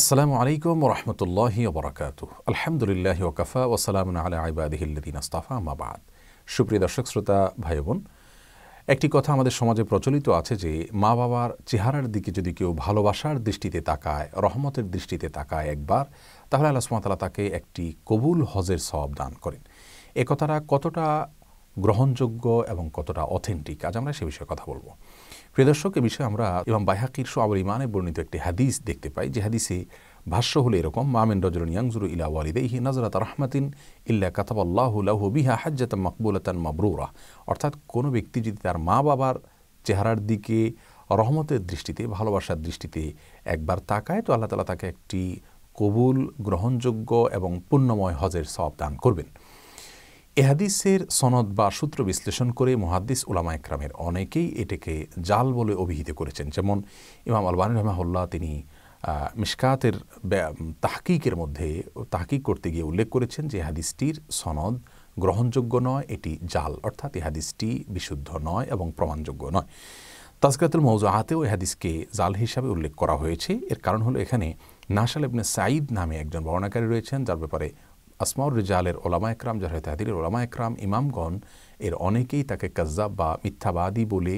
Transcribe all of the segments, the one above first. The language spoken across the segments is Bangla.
আসসালামু আলাইকুম রহমতুল্লাহি ওবরাকাত আলহামদুলিল্লাহ ওকাফা ওসালাম আলা আইবাদিহিল্লিন আস্তাফা মাবাদ সুপ্রিয় দর্শক শ্রোতা ভাই বোন একটি কথা আমাদের সমাজে প্রচলিত আছে যে মা বাবার চেহারার দিকে যদি কেউ ভালোবাসার দৃষ্টিতে তাকায় রহমতের দৃষ্টিতে তাকায় একবার তাহলে আল্লাহ সুমাতালা তাকে একটি কবুল হজের সব দান করেন এ কথাটা কতটা গ্রহণযোগ্য এবং কতটা অথেন্টিক আজ আমরা সে বিষয়ে কথা বলবো প্রিয় দর্শক এ বিষয়ে আমরা ইমাম বাইহাকির সোয়াবল ইমানে বর্ণিত একটি হাদিস দেখতে পাই যে হাদিসে ভাষ্য হলো এরকম মামিন রজরুল ইয়াংজুরু ইলা ওয়ালিদেহি নাজরাত রহমাতিন ইল্লা লাহু বিহা হাজ্জাতাম মকবুলাতান মাবরুরা অর্থাৎ কোনো ব্যক্তি যদি তার মা বাবার চেহারার দিকে রহমতের দৃষ্টিতে ভালোবাসার দৃষ্টিতে একবার তাকায় তো আল্লাহ তালা তাকে একটি কবুল গ্রহণযোগ্য এবং পুণ্যময় হজের সব দান করবেন এহাদিসের সনদ বা সূত্র বিশ্লেষণ করে মহাদ্দিস উলামা একরামের অনেকেই এটাকে জাল বলে অভিহিত করেছেন যেমন ইমাম আলবানী রহমাহুল্লাহ তিনি মিসকাতের তাহকিকের মধ্যে তাহকিক করতে গিয়ে উল্লেখ করেছেন যে হাদিসটির সনদ গ্রহণযোগ্য নয় এটি জাল অর্থাৎ এ হাদিসটি বিশুদ্ধ নয় এবং প্রমাণযোগ্য নয় তাজকাতুল মৌজাহাতেও এ হাদিসকে জাল হিসাবে উল্লেখ করা হয়েছে এর কারণ হলো এখানে নাসাল ইবনে সাঈদ নামে একজন বর্ণাকারী রয়েছেন যার ব্যাপারে আসমাউর রিজালের ওলামা একরাম জাহের তাহাদির ওলামা একরাম ইমামগণ এর অনেকেই তাকে কাজ্জাব বা মিথ্যাবাদী বলে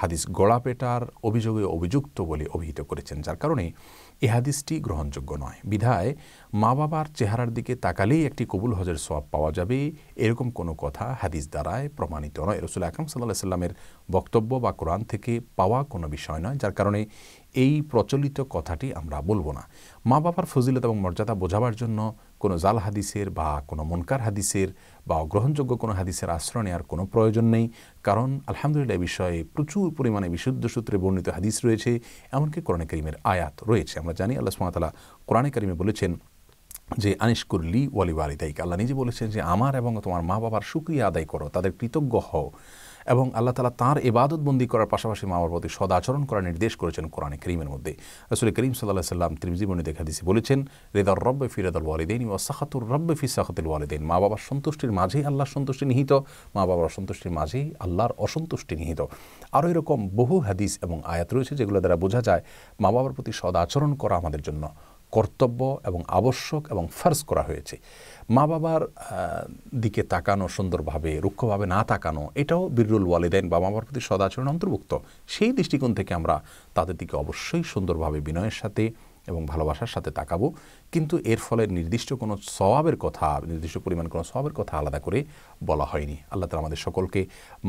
হাদিস গোড়াপেটার অভিযোগে অভিযুক্ত বলে অভিহিত করেছেন যার কারণে এ হাদিসটি গ্রহণযোগ্য নয় বিধায় মা বাবার চেহারার দিকে তাকালেই একটি কবুল হজের সোয়াব পাওয়া যাবে এরকম কোনো কথা হাদিস দ্বারায় প্রমাণিত নয় রসুল আকরম সাল্লাহ সাল্লামের বক্তব্য বা কোরআন থেকে পাওয়া কোনো বিষয় নয় যার কারণে এই প্রচলিত কথাটি আমরা বলবো না মা বাবার ফজিলত এবং মর্যাদা বোঝাবার জন্য কোনো জাল হাদিসের বা কোনো মনকার হাদিসের বা অগ্রহণযোগ্য কোনো হাদিসের আশ্রয় নেওয়ার কোনো প্রয়োজন নেই কারণ আলহামদুলিল্লাহ বিষয়ে প্রচুর পরিমাণে বিশুদ্ধ সূত্রে বর্ণিত হাদিস রয়েছে এমনকি কোরআনে করিমের আয়াত রয়েছে আমরা জানি আল্লাহ সুমাতালা কোরআনে করিমে বলেছেন যে আনিশকুর লি ওয়ালি ওয়ালিদাইকে আল্লাহ নিজে বলেছেন যে আমার এবং তোমার মা বাবার সুক্রিয়া আদায় করো তাদের কৃতজ্ঞ হও এবং আল্লাহ তালা তাঁর ইবাদত বন্দি করার পাশাপাশি মা বাবার প্রতি সদাচরণ করার নির্দেশ করেছেন কোরআনে করিমের মধ্যে আসলে করিম সাল্লাহ সাল্লাম ত্রিমজীবনে দেখা দিয়েছি বলেছেন রেদার রব্বে ফিরাদুল ওয়ালিদিন ও সাহাতুর রব্বে ফি সাহাতুল ওয়ালিদিন মা বাবার সন্তুষ্টির মাঝেই আল্লাহর সন্তুষ্টি নিহিত মা বাবার সন্তুষ্টির মাঝেই আল্লাহর অসন্তুষ্টি নিহিত আরও এরকম বহু হাদিস এবং আয়াত রয়েছে যেগুলো দ্বারা বোঝা যায় মা বাবার প্রতি সদাচরণ করা আমাদের জন্য কর্তব্য এবং আবশ্যক এবং ফার্জ করা হয়েছে মা বাবার দিকে তাকানো সুন্দরভাবে রুক্ষভাবে না তাকানো এটাও বিরুল ওয়ালিদাইন বা মা বাবার প্রতি সদাচরণ অন্তর্ভুক্ত সেই দৃষ্টিকোণ থেকে আমরা তাদের দিকে অবশ্যই সুন্দরভাবে বিনয়ের সাথে এবং ভালোবাসার সাথে তাকাবো কিন্তু এর ফলে নির্দিষ্ট কোনো স্বভাবের কথা নির্দিষ্ট পরিমাণ কোনো স্বভাবের কথা আলাদা করে বলা হয়নি আল্লাহ তালা আমাদের সকলকে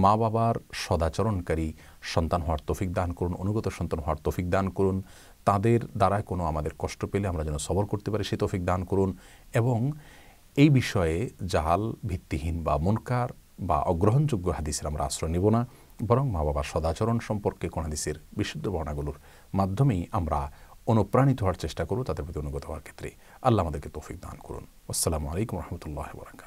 মা বাবার সদাচরণকারী সন্তান হওয়ার তফিক দান করুন অনুগত সন্তান হওয়ার তফিক দান করুন তাদের দ্বারা কোনো আমাদের কষ্ট পেলে আমরা যেন সবর করতে পারি সে তফিক দান করুন এবং এই বিষয়ে জাহাল ভিত্তিহীন বা মনকার বা অগ্রহণযোগ্য হাদিসের আমরা আশ্রয় নেব না বরং মা বাবার সদাচরণ সম্পর্কে কোন হাদিসের বিশুদ্ধ বর্ণাগুলোর মাধ্যমেই আমরা অনুপ্রাণিত হওয়ার চেষ্টা করব তাদের প্রতি অনুগত হওয়ার ক্ষেত্রে আল্লাহ আমাদেরকে তৌফিক দান করুন আসসালামু আলাইকুম রহমতুল্লাহ বরাকাত